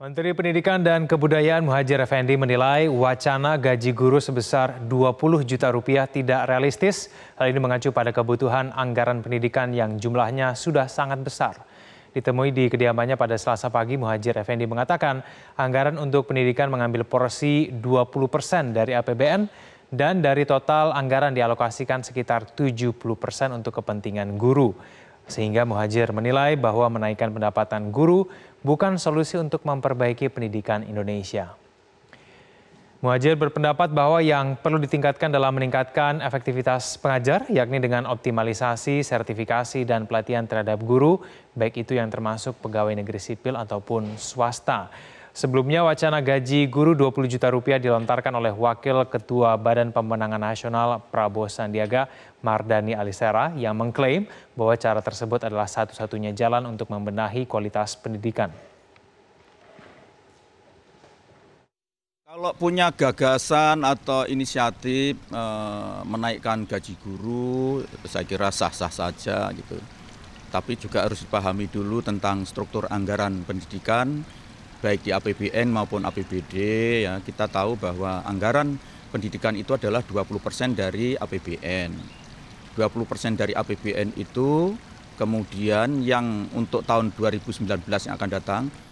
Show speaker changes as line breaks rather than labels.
Menteri Pendidikan dan Kebudayaan Muhajir Effendi menilai wacana gaji guru sebesar 20 juta rupiah tidak realistis. Hal ini mengacu pada kebutuhan anggaran pendidikan yang jumlahnya sudah sangat besar. Ditemui di kediamannya pada selasa pagi, Muhajir Effendi mengatakan anggaran untuk pendidikan mengambil porsi 20 persen dari APBN dan dari total anggaran dialokasikan sekitar 70 persen untuk kepentingan guru. Sehingga Muhajir menilai bahwa menaikkan pendapatan guru bukan solusi untuk memperbaiki pendidikan Indonesia. Muhajir berpendapat bahwa yang perlu ditingkatkan dalam meningkatkan efektivitas pengajar, yakni dengan optimalisasi, sertifikasi, dan pelatihan terhadap guru, baik itu yang termasuk pegawai negeri sipil ataupun swasta. Sebelumnya wacana gaji guru 20 juta rupiah dilontarkan oleh Wakil Ketua Badan Pemenangan Nasional Prabowo Sandiaga Mardani Alisera yang mengklaim bahwa cara tersebut adalah satu-satunya jalan untuk membenahi kualitas pendidikan.
Kalau punya gagasan atau inisiatif e, menaikkan gaji guru, saya kira sah-sah saja gitu. Tapi juga harus dipahami dulu tentang struktur anggaran pendidikan, baik di APBN maupun APBD ya kita tahu bahwa anggaran pendidikan itu adalah 20% dari APBN. 20% dari APBN itu kemudian yang untuk tahun 2019 yang akan datang